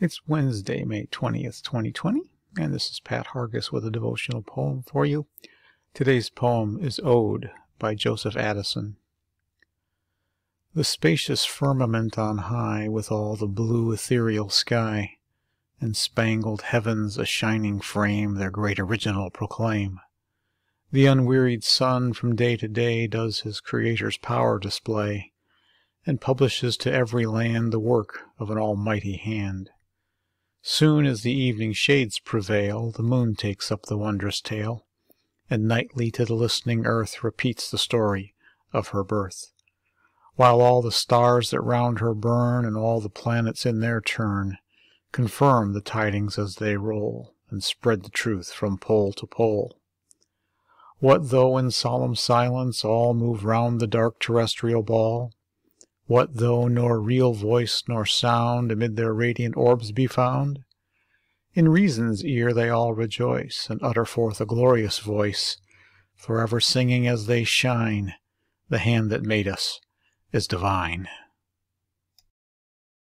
It's Wednesday, May 20th, 2020, and this is Pat Hargis with a devotional poem for you. Today's poem is Ode by Joseph Addison. The spacious firmament on high, with all the blue ethereal sky, and spangled heavens a shining frame their great original proclaim. The unwearied sun from day to day does his Creator's power display, and publishes to every land the work of an almighty hand Soon as the evening shades prevail, the moon takes up the wondrous tale, and nightly to the listening earth repeats the story of her birth. While all the stars that round her burn, and all the planets in their turn, confirm the tidings as they roll, and spread the truth from pole to pole. What though in solemn silence all move round the dark terrestrial ball, what though nor real voice nor sound Amid their radiant orbs be found? In reason's ear they all rejoice, And utter forth a glorious voice, Forever singing as they shine, The hand that made us is divine.